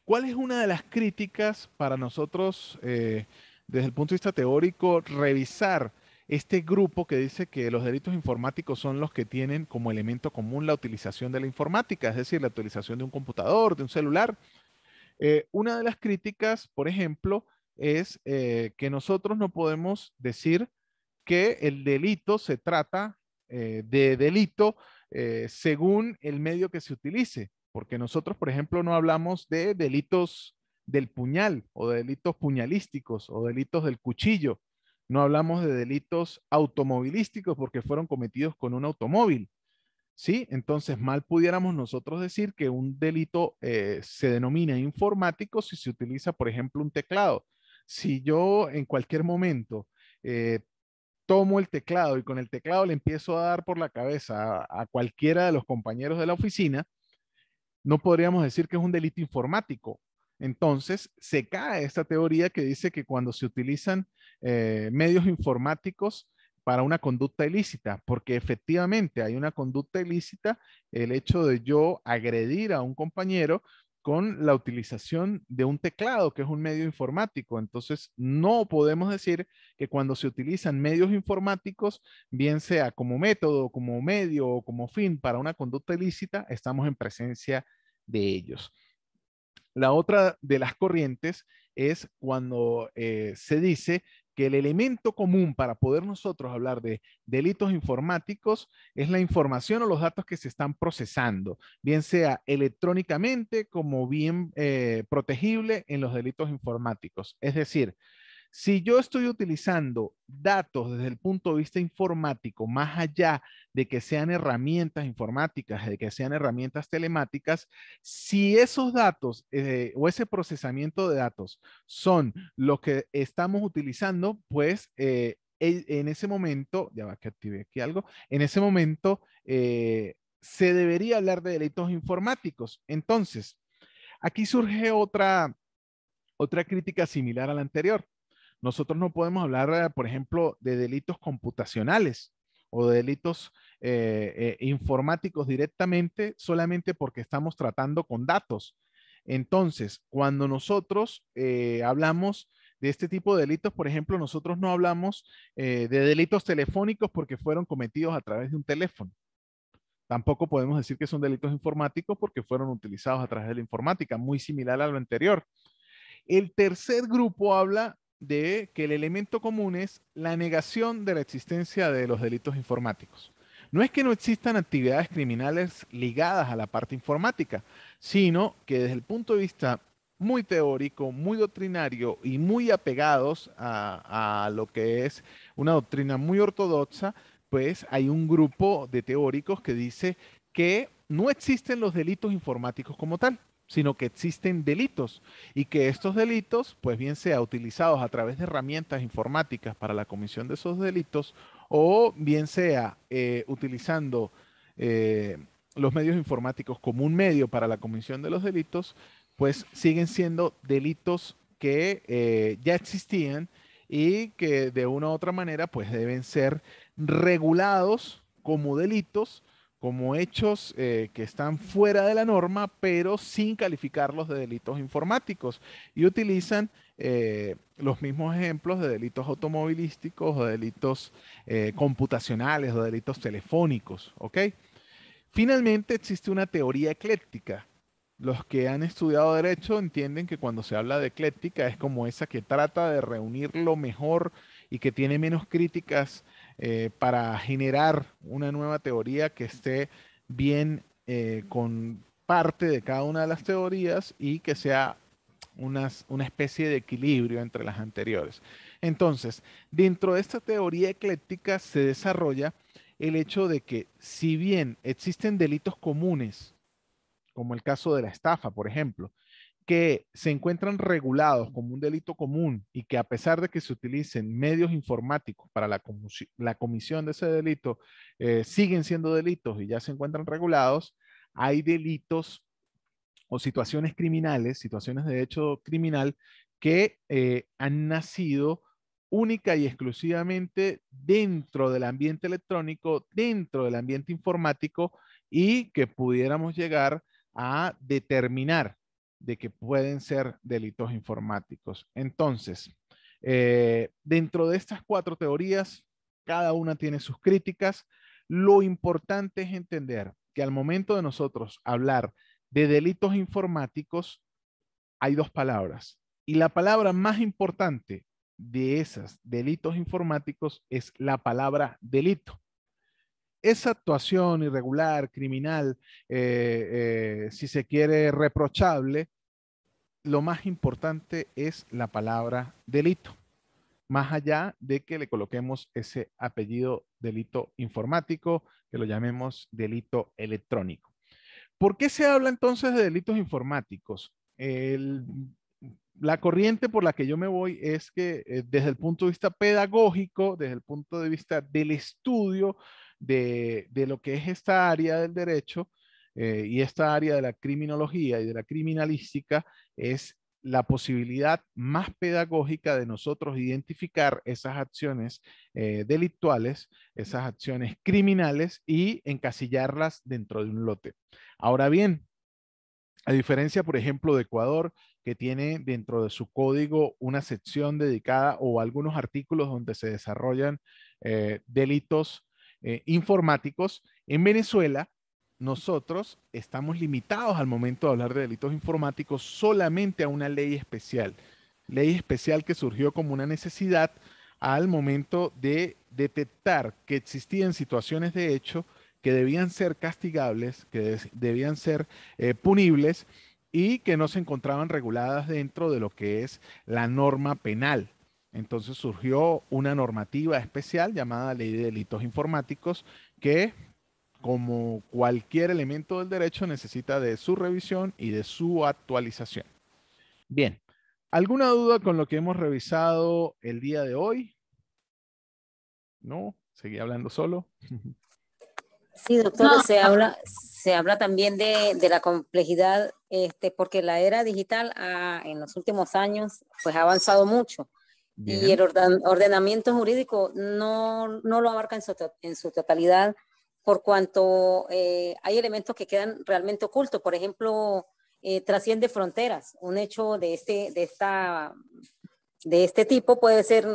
¿Cuál es una de las críticas para nosotros, desde el punto de vista teórico, revisar este grupo que dice que los delitos informáticos son los que tienen como elemento común la utilización de la informática, es decir, la utilización de un computador, de un celular? Eh, una de las críticas, por ejemplo, es eh, que nosotros no podemos decir que el delito se trata eh, de delito según el medio que se utilice, porque nosotros, por ejemplo, no hablamos de delitos del puñal o de delitos puñalísticos o delitos del cuchillo. No hablamos de delitos automovilísticos porque fueron cometidos con un automóvil. ¿Sí? Entonces, mal pudiéramos nosotros decir que un delito eh, se denomina informático si se utiliza, por ejemplo, un teclado. Si yo en cualquier momento eh, tomo el teclado y con el teclado le empiezo a dar por la cabeza a, cualquiera de los compañeros de la oficina, no podríamos decir que es un delito informático. Entonces, se cae esta teoría que dice que cuando se utilizan eh, medios informáticos, para una conducta ilícita, porque efectivamente hay una conducta ilícita, el hecho de yo agredir a un compañero con la utilización de un teclado, que es un medio informático. Entonces, no podemos decir que cuando se utilizan medios informáticos, bien sea como método, como medio o como fin para una conducta ilícita, estamos en presencia de ellos. La otra de las corrientes es cuando eh, se dice el elemento común para poder nosotros hablar de delitos informáticos es la información o los datos que se están procesando, bien sea electrónicamente como bien eh, protegible en los delitos informáticos. Es decir, si yo estoy utilizando datos desde el punto de vista informático, más allá de que sean herramientas informáticas, de que sean herramientas telemáticas, si esos datos eh, o ese procesamiento de datos son lo que estamos utilizando, pues eh, e, en ese momento, ya va que activé aquí algo, en ese momento eh, se debería hablar de delitos informáticos. Entonces, aquí surge otra, otra crítica similar a la anterior. Nosotros no podemos hablar, por ejemplo, de delitos computacionales o de delitos eh, eh, informáticos directamente solamente porque estamos tratando con datos. Entonces, cuando nosotros eh, hablamos de este tipo de delitos, por ejemplo, nosotros no hablamos de delitos telefónicos porque fueron cometidos a través de un teléfono. Tampoco podemos decir que son delitos informáticos porque fueron utilizados a través de la informática, muy similar a lo anterior. El tercer grupo habla de que el elemento común es la negación de la existencia de los delitos informáticos. No es que no existan actividades criminales ligadas a la parte informática, sino que desde el punto de vista muy teórico, muy doctrinario y muy apegados a, lo que es una doctrina muy ortodoxa, pues hay un grupo de teóricos que dice que no existen los delitos informáticos como tal, sino que existen delitos y que estos delitos, pues bien sea utilizados a través de herramientas informáticas para la comisión de esos delitos o bien sea eh, utilizando eh, los medios informáticos como un medio para la comisión de los delitos, pues siguen siendo delitos que eh, ya existían y que de una u otra manera pues deben ser regulados como delitos como hechos eh, que están fuera de la norma, pero sin calificarlos de delitos informáticos. Y utilizan eh, los mismos ejemplos de delitos automovilísticos o delitos eh, computacionales o delitos telefónicos. Finalmente existe una teoría ecléctica. Los que han estudiado derecho entienden que cuando se habla de ecléctica es como esa que trata de reunir lo mejor y que tiene menos críticas eh, para generar una nueva teoría que esté bien eh, con parte de cada una de las teorías y que sea una especie de equilibrio entre las anteriores. Entonces, dentro de esta teoría ecléctica se desarrolla el hecho de que si bien existen delitos comunes, como el caso de la estafa, por ejemplo, que se encuentran regulados como un delito común y que a pesar de que se utilicen medios informáticos para la, comisión de ese delito, eh, siguen siendo delitos y ya se encuentran regulados, hay delitos o situaciones criminales, situaciones de hecho criminal, que eh, han nacido única y exclusivamente dentro del ambiente electrónico, dentro del ambiente informático y que pudiéramos llegar a determinar de que pueden ser delitos informáticos. Entonces, eh, dentro de estas cuatro teorías, cada una tiene sus críticas. Lo importante es entender que al momento de nosotros hablar de delitos informáticos, hay dos palabras. Y la palabra más importante de esas delitos informáticos es la palabra delito esa actuación irregular, criminal, eh, eh, si se quiere, reprochable, lo más importante es la palabra delito, más allá de que le coloquemos ese apellido delito informático, que lo llamemos delito electrónico. ¿Por qué se habla entonces de delitos informáticos? la corriente por la que yo me voy es que eh, desde el punto de vista pedagógico, desde el punto de vista del estudio, de, lo que es esta área del derecho eh, y esta área de la criminología y de la criminalística es la posibilidad más pedagógica de nosotros identificar esas acciones eh, delictuales, esas acciones criminales y encasillarlas dentro de un lote. Ahora bien, a diferencia, por ejemplo, de Ecuador, que tiene dentro de su código una sección dedicada o algunos artículos donde se desarrollan eh, delitos eh, informáticos, en Venezuela nosotros estamos limitados al momento de hablar de delitos informáticos solamente a una ley especial, ley especial que surgió como una necesidad al momento de detectar que existían situaciones de hecho que debían ser castigables, que debían ser eh, punibles y que no se encontraban reguladas dentro de lo que es la norma penal. Entonces surgió una normativa especial llamada Ley de Delitos Informáticos que, como cualquier elemento del derecho, necesita de su revisión y de su actualización. Bien, ¿alguna duda con lo que hemos revisado el día de hoy? ¿No? ¿Seguí hablando solo? Sí, doctor, se, habla, se habla también de, la complejidad, este, porque la era digital ah, en los últimos años pues, ha avanzado mucho. Y el ordenamiento jurídico no, no, lo abarca en su, totalidad, por cuanto eh, hay elementos que quedan realmente ocultos. Por ejemplo, eh, trasciende fronteras. Un hecho de este, de, esta, de este tipo puede ser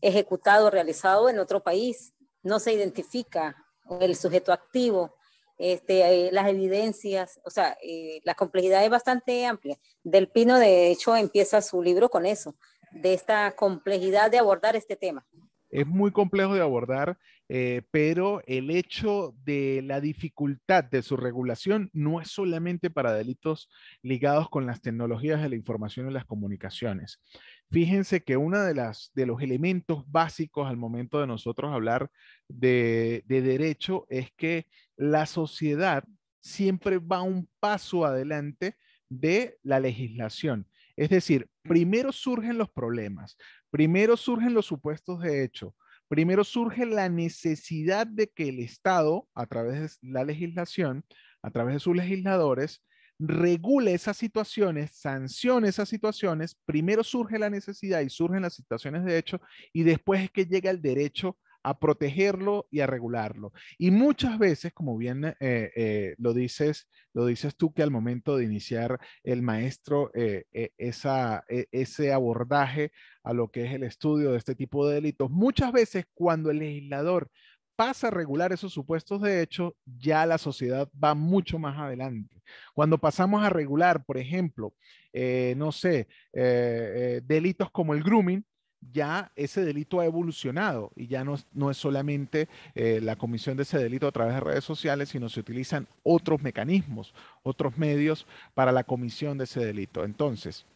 ejecutado, realizado en otro país. No se identifica el sujeto activo, este, eh, las evidencias, o sea, la complejidad es bastante amplia. Del Pino, de hecho, empieza su libro con eso de esta complejidad de abordar este tema. Es muy complejo de abordar, eh, pero el hecho de la dificultad de su regulación no es solamente para delitos ligados con las tecnologías de la información y las comunicaciones. Fíjense que una de, las, de los elementos básicos al momento de nosotros hablar de, de derecho es que la sociedad siempre va un paso adelante de la legislación. Es decir, primero surgen los problemas, primero surgen los supuestos de hecho, primero surge la necesidad de que el Estado, a través de la legislación, a través de sus legisladores, regule esas situaciones, sancione esas situaciones, primero surge la necesidad y surgen las situaciones de hecho y después es que llega el derecho a protegerlo y a regularlo. Y muchas veces, como bien eh, eh, lo, dices, lo dices tú, que al momento de iniciar el maestro eh, e, ese abordaje a lo que es el estudio de este tipo de delitos, muchas veces cuando el legislador pasa a regular esos supuestos de hecho, ya la sociedad va mucho más adelante. Cuando pasamos a regular, por ejemplo, no sé, delitos como el grooming, ya ese delito ha evolucionado y ya no, es solamente eh, la comisión de ese delito a través de redes sociales, sino se utilizan otros mecanismos, otros medios para la comisión de ese delito. Entonces,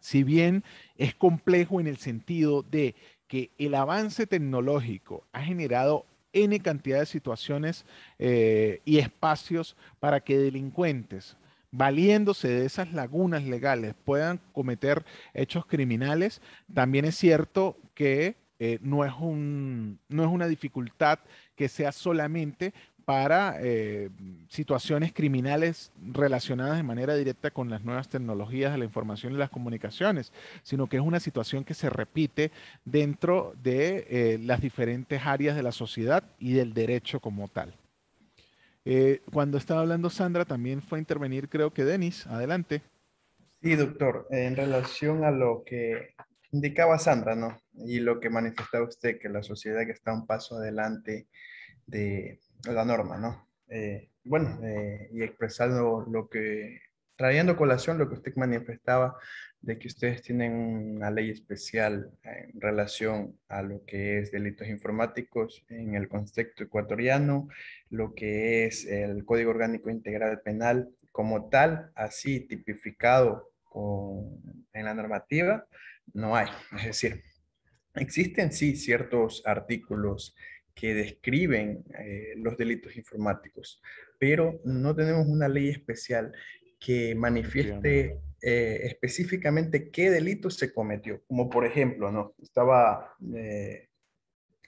si bien es complejo en el sentido de que el avance tecnológico ha generado N cantidad de situaciones eh, y espacios para que delincuentes, valiéndose de esas lagunas legales puedan cometer hechos criminales, también es cierto que eh, no, es una dificultad que sea solamente para eh, situaciones criminales relacionadas de manera directa con las nuevas tecnologías de la información y las comunicaciones, sino que es una situación que se repite dentro de eh, las diferentes áreas de la sociedad y del derecho como tal. Eh, cuando estaba hablando Sandra, también fue a intervenir, creo que Denis. Adelante. Sí, doctor, en relación a lo que indicaba Sandra, ¿no? Y lo que manifestaba usted, que la sociedad está un paso adelante de la norma, ¿no? Eh, bueno, eh, y expresando lo que, trayendo colación lo que usted manifestaba de que ustedes tienen una ley especial en relación a lo que es delitos informáticos en el contexto ecuatoriano, lo que es el Código Orgánico Integral Penal como tal, así tipificado en la normativa, no hay. Es decir, existen sí ciertos artículos que describen eh, los delitos informáticos, pero no tenemos una ley especial que manifieste eh, específicamente qué delito se cometió. Como por ejemplo, ¿no? estaba eh,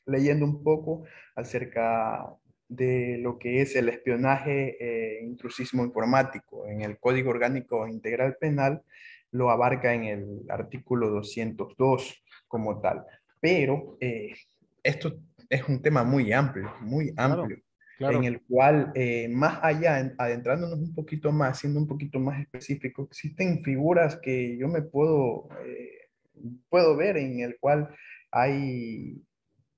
leyendo un poco acerca de lo que es el espionaje e intrusismo informático. En el Código Orgánico Integral Penal lo abarca en el artículo 202 como tal. Pero esto es un tema muy amplio, muy amplio en el cual eh, más allá, adentrándonos un poquito más, siendo un poquito más específico, existen figuras que yo me puedo, eh, puedo ver en el cual hay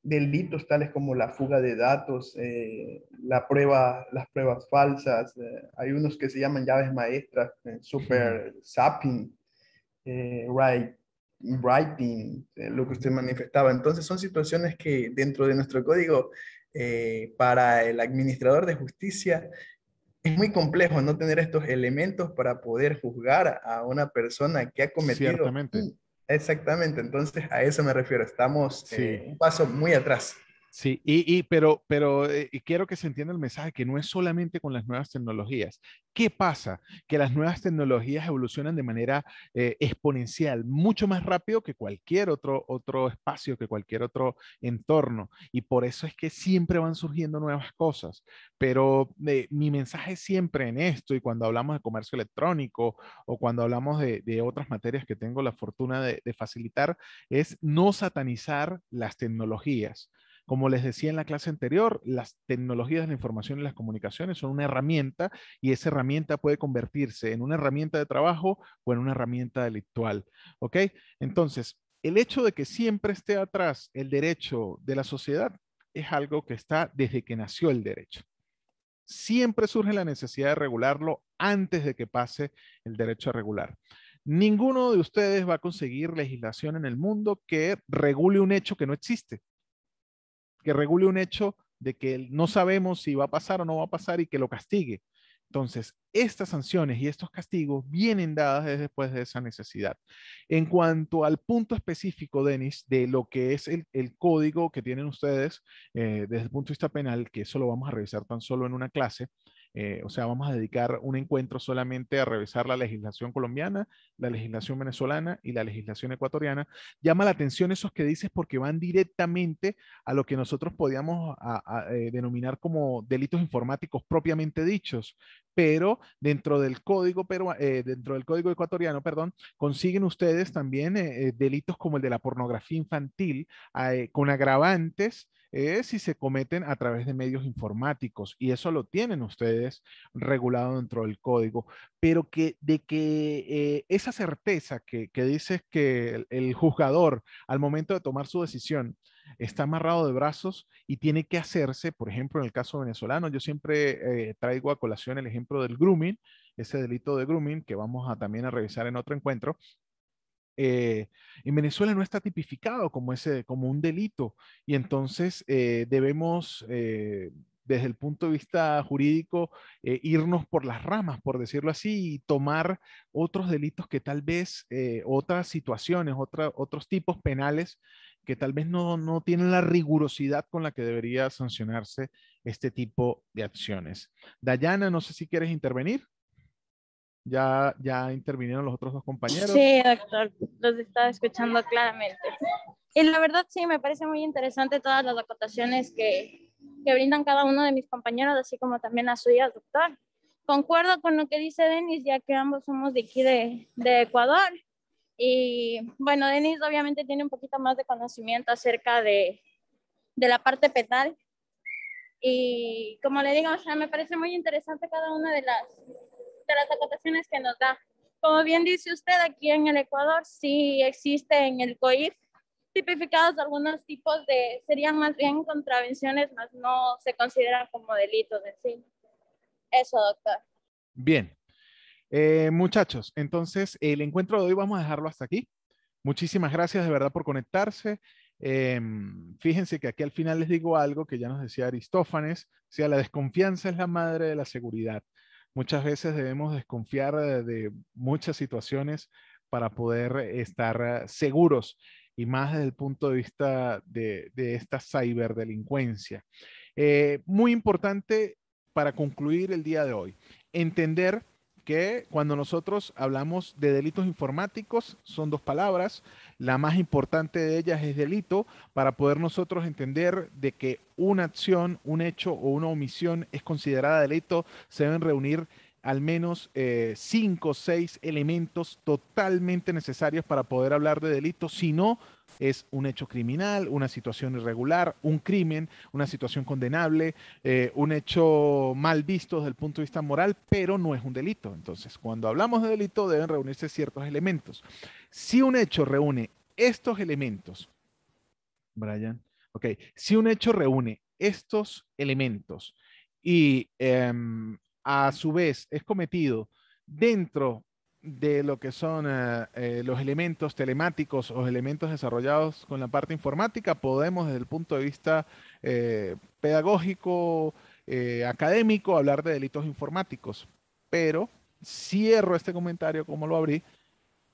delitos tales como la fuga de datos, eh, la prueba, las pruebas falsas, hay unos que se llaman llaves maestras, super zapping, writing, lo que usted manifestaba. Entonces son situaciones que dentro de nuestro código eh, para el administrador de justicia es muy complejo no tener estos elementos para poder juzgar a una persona que ha cometido. Exactamente, entonces a eso me refiero. Estamos eh, un paso muy atrás. Sí, y, pero, pero eh, quiero que se entienda el mensaje que no es solamente con las nuevas tecnologías. ¿Qué pasa? Que las nuevas tecnologías evolucionan de manera eh, exponencial, mucho más rápido que cualquier otro, otro espacio, que cualquier otro entorno. Y por eso es que siempre van surgiendo nuevas cosas. Pero eh, mi mensaje siempre en esto, y cuando hablamos de comercio electrónico o cuando hablamos de, de otras materias que tengo la fortuna de facilitar, es no satanizar las tecnologías como les decía en la clase anterior, las tecnologías de la información y las comunicaciones son una herramienta y esa herramienta puede convertirse en una herramienta de trabajo o en una herramienta delictual. ¿Ok? Entonces, el hecho de que siempre esté atrás el derecho de la sociedad es algo que está desde que nació el derecho. Siempre surge la necesidad de regularlo antes de que pase el derecho a regular. Ninguno de ustedes va a conseguir legislación en el mundo que regule un hecho que no existe que regule un hecho de que no sabemos si va a pasar o no va a pasar y que lo castigue. Entonces, estas sanciones y estos castigos vienen dadas después de esa necesidad. En cuanto al punto específico, Denis, de lo que es el, código que tienen ustedes eh, desde el punto de vista penal, que eso lo vamos a revisar tan solo en una clase, eh, o sea, vamos a dedicar un encuentro solamente a revisar la legislación colombiana, la legislación venezolana y la legislación ecuatoriana. Llama la atención esos que dices porque van directamente a lo que nosotros podíamos eh, denominar como delitos informáticos propiamente dichos, pero dentro del código, pero, eh, dentro del código ecuatoriano, perdón, consiguen ustedes también delitos como el de la pornografía infantil con agravantes es si se cometen a través de medios informáticos y eso lo tienen ustedes regulado dentro del código, pero que de que eh, esa certeza que, que dices que el, juzgador al momento de tomar su decisión está amarrado de brazos y tiene que hacerse, por ejemplo, en el caso venezolano, yo siempre eh, traigo a colación el ejemplo del grooming, ese delito de grooming que vamos a también a revisar en otro encuentro, eh, en Venezuela no está tipificado como, ese, como un delito y entonces eh, debemos, eh, desde el punto de vista jurídico, irnos por las ramas, por decirlo así, y tomar otros delitos que tal vez, otras situaciones, otros tipos penales que tal vez no, no tienen la rigurosidad con la que debería sancionarse este tipo de acciones. Dayana, no sé si quieres intervenir. Ya, ya intervinieron los otros dos compañeros. Sí, doctor, los estaba escuchando claramente. Y la verdad sí, me parece muy interesante todas las acotaciones que, que brindan cada uno de mis compañeros, así como también las suyas, doctor. Concuerdo con lo que dice Denis, ya que ambos somos de aquí de, de Ecuador. Y bueno, Denis obviamente tiene un poquito más de conocimiento acerca de, de la parte penal. Y como le digo, o sea, me parece muy interesante cada una de las, las acotaciones que nos da. Como bien dice usted, aquí en el Ecuador sí existe en el COIF tipificados algunos tipos de, serían más bien contravenciones, más no se consideran como delitos en sí. Eso, doctor. Bien. Eh, muchachos, entonces el encuentro de hoy vamos a dejarlo hasta aquí. Muchísimas gracias de verdad por conectarse. Eh, fíjense que aquí al final les digo algo que ya nos decía Aristófanes, o sea, la desconfianza es la madre de la seguridad. Muchas veces debemos desconfiar eh, de, muchas situaciones para poder eh, estar eh, seguros y más desde el punto de vista de, esta ciberdelincuencia. muy importante para concluir el día de hoy, entender que cuando nosotros hablamos de delitos informáticos, son dos palabras, la más importante de ellas es delito, para poder nosotros entender de que una acción, un hecho o una omisión es considerada delito, se deben reunir al menos eh, cinco o seis elementos totalmente necesarios para poder hablar de delito, si no es un hecho criminal, una situación irregular, un crimen, una situación condenable, eh, un hecho mal visto desde el punto de vista moral, pero no es un delito. Entonces, cuando hablamos de delito deben reunirse ciertos elementos. Si un hecho reúne estos elementos, Brian, ok, si un hecho reúne estos elementos y... Em, a su vez es cometido dentro de lo que son eh, eh, los elementos telemáticos o elementos desarrollados con la parte informática, podemos desde el punto de vista eh, pedagógico, académico, hablar de delitos informáticos. Pero cierro este comentario como lo abrí,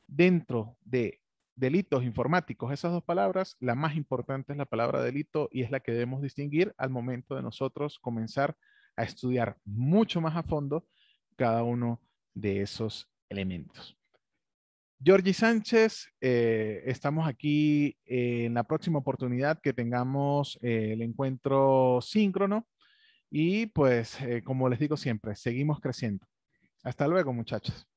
dentro de delitos informáticos, esas dos palabras, la más importante es la palabra delito y es la que debemos distinguir al momento de nosotros comenzar a estudiar mucho más a fondo cada uno de esos elementos. Georgie Sánchez, eh, estamos aquí en la próxima oportunidad que tengamos eh, el encuentro síncrono y pues eh, como les digo siempre, seguimos creciendo. Hasta luego muchachos.